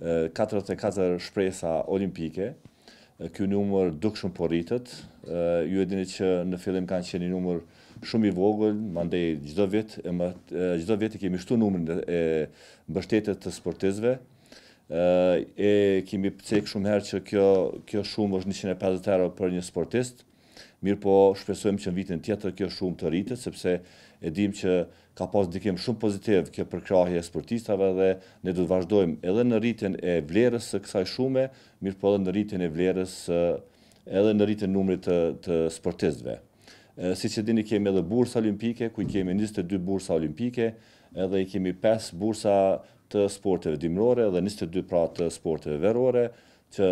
44 eh, shpresa olimpike, eh, ky numër duk shumë po eh, ju e dini që në fillim kanë qenë një numër shumë i vogël, më ndej gjithë vit, e më, i vit e kemi shtu numërin e mbështetet të sportizve, e kemi pëcek shumë herë që kjo, kjo shumë është 150 euro për një sportist, Mirë po shpesojmë që në vitin tjetër kjo shumë të rritët, sepse e dim që ka pas dikim shumë pozitiv kjo përkrahje e sportistave dhe ne du të vazhdojmë edhe në rritin e vlerës së kësaj shume, mirë po edhe në rritin e vlerës edhe në rritin numrit të, sportistve. Si që dini kemi edhe bursa olimpike, ku i kemi 22 bursa olimpike, edhe i kemi 5 bursa të sporteve dimrore dhe 22 pra të sporteve verore, që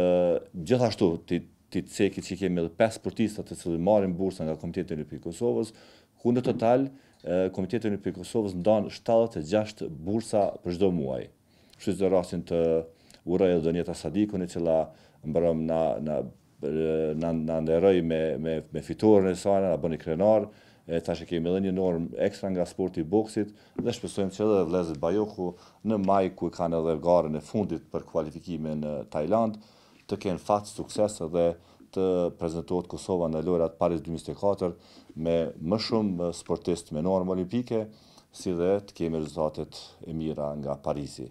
gjithashtu të të cekit që kemi edhe 5 sportistat të cilë marim bursa nga Komitetin Olimpik Kosovës, ku në total, Komitetin Olimpik Kosovës ndonë 76 bursa për shdo muaj. Shqyës dhe rasin të uroj edhe Donjeta Sadiku, në cila mbërëm na, na, na, na nderoj me, me, me fiturën e sajnë, na bëni krenar, e ta që kemi edhe një norm ekstra nga sporti i boksit dhe shpesojmë që edhe Vlezit Bajohu në maj ku i kanë edhe garën e fundit për kualifikime në Tajland, të kenë fatë sukses dhe të prezentuot Kosova në lorat Paris 2004 me më shumë eh, sportist me normë olimpike, si dhe të kemi rezultatet e mira nga Parisi.